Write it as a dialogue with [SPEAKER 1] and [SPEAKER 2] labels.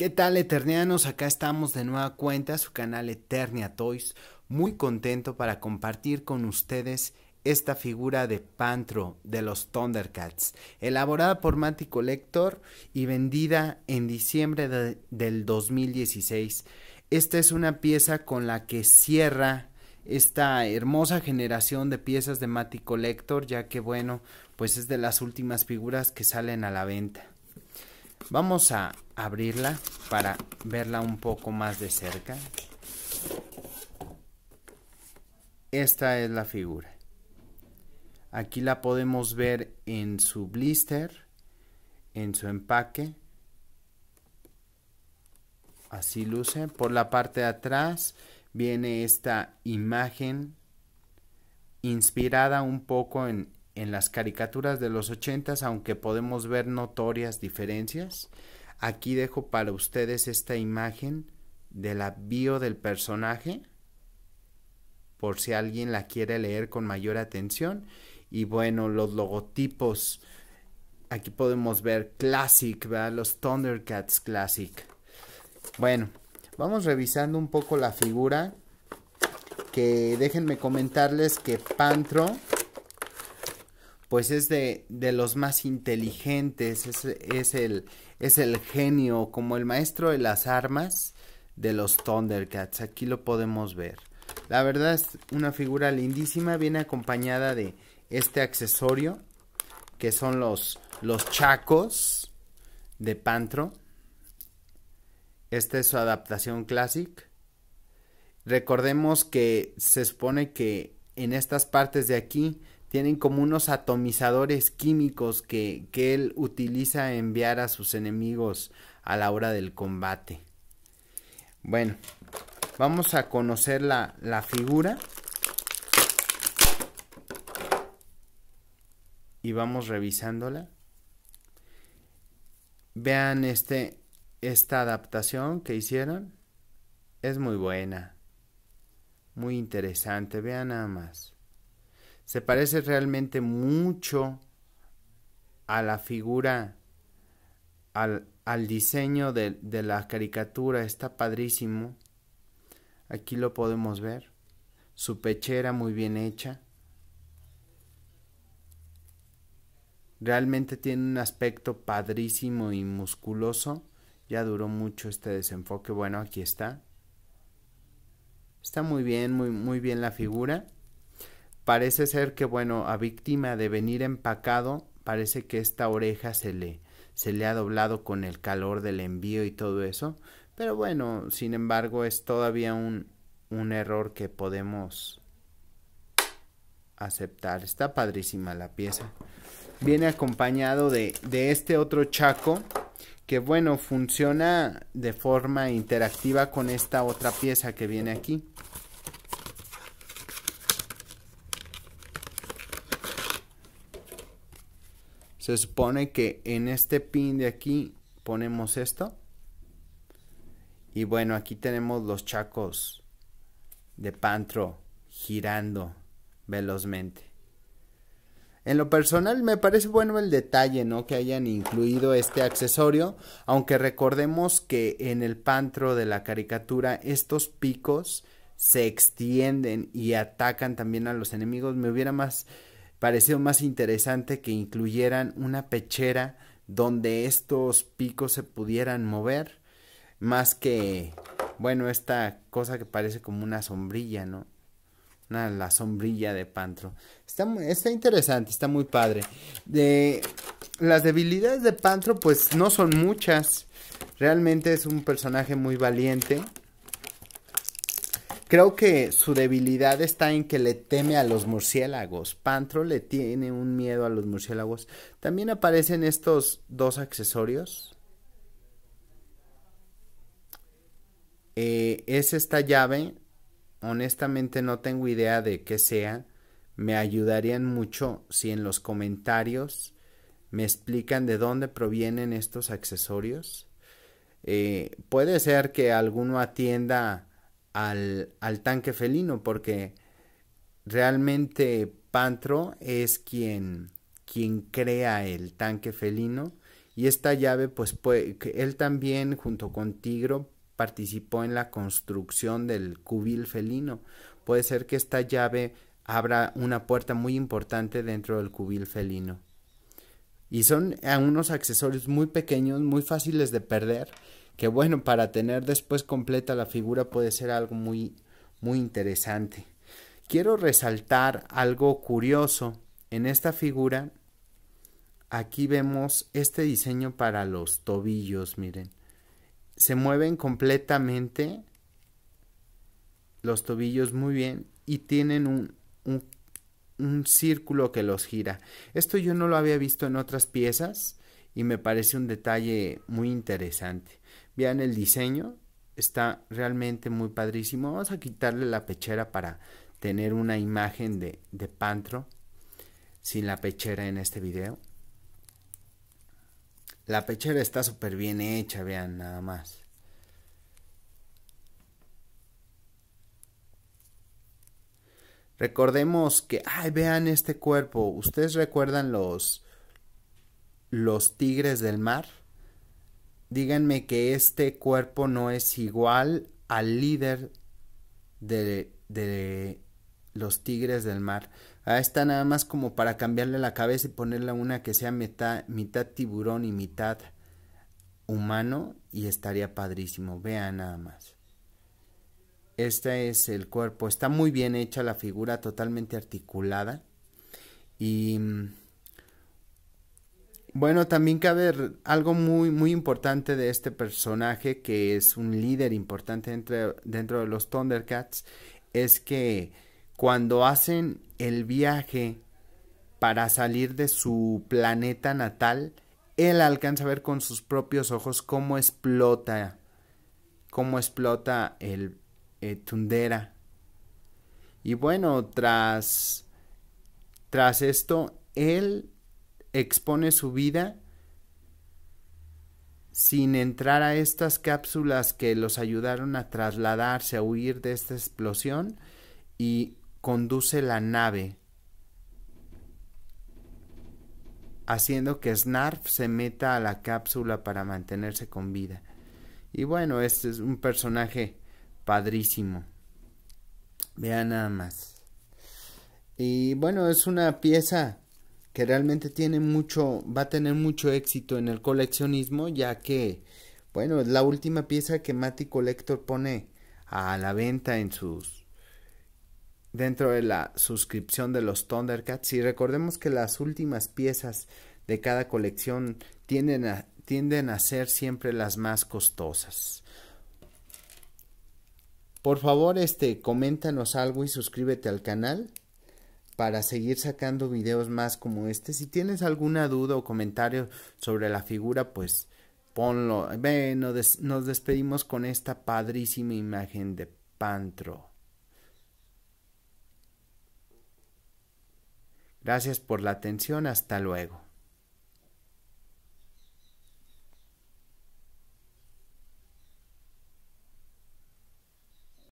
[SPEAKER 1] ¿Qué tal Eternianos? Acá estamos de nueva cuenta, su canal Eternia Toys, muy contento para compartir con ustedes esta figura de Pantro de los Thundercats, elaborada por Maticollector Collector y vendida en diciembre del 2016. Esta es una pieza con la que cierra esta hermosa generación de piezas de Maticollector, Collector, ya que bueno, pues es de las últimas figuras que salen a la venta. Vamos a abrirla para verla un poco más de cerca. Esta es la figura. Aquí la podemos ver en su blister, en su empaque. Así luce. Por la parte de atrás viene esta imagen inspirada un poco en, en las caricaturas de los ochentas, aunque podemos ver notorias diferencias, aquí dejo para ustedes esta imagen de la bio del personaje, por si alguien la quiere leer con mayor atención. Y bueno, los logotipos, aquí podemos ver Classic, ¿verdad? los Thundercats Classic. Bueno, vamos revisando un poco la figura, que déjenme comentarles que Pantro pues es de, los más inteligentes, es, el, es el genio, como el maestro de las armas de los Thundercats, aquí lo podemos ver. La verdad es una figura lindísima, viene acompañada de este accesorio, que son los, los chacos de Pantro. Esta es su adaptación clásica. Recordemos que se supone que en estas partes de aquí tienen como unos atomizadores químicos que, él utiliza a enviar a sus enemigos a la hora del combate. Bueno, vamos a conocer la, figura. Y vamos revisándola. Vean este, esta adaptación que hicieron. Es muy buena. Muy interesante. Vean nada más se parece realmente mucho a la figura, al, diseño de, la caricatura, está padrísimo. Aquí lo podemos ver, su pechera muy bien hecha. Realmente tiene un aspecto padrísimo y musculoso. Ya duró mucho este desenfoque. Bueno, aquí está. Está muy bien, muy, muy bien la figura. Parece ser que, bueno, a víctima de venir empacado, parece que esta oreja se le, se le ha doblado con el calor del envío y todo eso. Pero bueno, sin embargo, es todavía un, un error que podemos aceptar. Está padrísima la pieza. Viene acompañado de, de este otro chaco que bueno, funciona de forma interactiva con esta otra pieza que viene aquí. se supone que en este pin de aquí ponemos esto. Y bueno, aquí tenemos los chacos de Pantro girando velozmente. En lo personal me parece bueno el detalle, ¿no? Que hayan incluido este accesorio, aunque recordemos que en el Pantro de la caricatura estos picos se extienden y atacan también a los enemigos. Me hubiera más pareció más interesante que incluyeran una pechera donde estos picos se pudieran mover, más que, bueno, esta cosa que parece como una sombrilla, ¿no? la sombrilla de Pantro. Está, está interesante, está muy padre. De, las debilidades de Pantro, pues no son muchas. Realmente es un personaje muy valiente Creo que su debilidad está en que le teme a los murciélagos. Pantro le tiene un miedo a los murciélagos. También aparecen estos dos accesorios. Eh, es esta llave. Honestamente no tengo idea de qué sea. Me ayudarían mucho si en los comentarios me explican de dónde provienen estos accesorios. Eh, puede ser que alguno atienda al, al tanque felino, porque realmente Pantro es quien, quien crea el tanque felino y esta llave, pues, pues él también junto con Tigro participó en la construcción del cubil felino. Puede ser que esta llave abra una puerta muy importante dentro del cubil felino. Y son unos accesorios muy pequeños, muy fáciles de perder que bueno, para tener después completa la figura puede ser algo muy, muy interesante. Quiero resaltar algo curioso. En esta figura, aquí vemos este diseño para los tobillos, miren. Se mueven completamente los tobillos muy bien y tienen un, un, un círculo que los gira. Esto yo no lo había visto en otras piezas y me parece un detalle muy interesante. Vean el diseño, está realmente muy padrísimo. Vamos a quitarle la pechera para tener una imagen de, de Pantro sin la pechera en este video. La pechera está súper bien hecha, vean nada más. Recordemos que, ay, vean este cuerpo. ¿Ustedes recuerdan los los tigres del mar? díganme que este cuerpo no es igual al líder de, los tigres del mar. Está ah, está nada más como para cambiarle la cabeza y ponerle una que sea mitad, mitad tiburón y mitad humano y estaría padrísimo. Vean nada más. Este es el cuerpo. Está muy bien hecha la figura, totalmente articulada. Y mm, bueno, también cabe algo muy, muy importante de este personaje, que es un líder importante dentro de los Thundercats, es que cuando hacen el viaje para salir de su planeta natal, él alcanza a ver con sus propios ojos cómo explota, cómo explota el eh, Tundera. Y bueno, tras, tras esto, él expone su vida sin entrar a estas cápsulas que los ayudaron a trasladarse, a huir de esta explosión y conduce la nave, haciendo que Snarf se meta a la cápsula para mantenerse con vida. Y bueno, este es un personaje padrísimo. Vean nada más. Y bueno, es una pieza que realmente tiene mucho, va a tener mucho éxito en el coleccionismo, ya que, bueno, es la última pieza que Mati Collector pone a la venta en sus dentro de la suscripción de los Thundercats y recordemos que las últimas piezas de cada colección tienden a, tienden a ser siempre las más costosas. Por favor, este, coméntanos algo y suscríbete al canal para seguir sacando videos más como este. Si tienes alguna duda o comentario sobre la figura, pues ponlo. nos despedimos con esta padrísima imagen de Pantro. Gracias por la atención, hasta luego.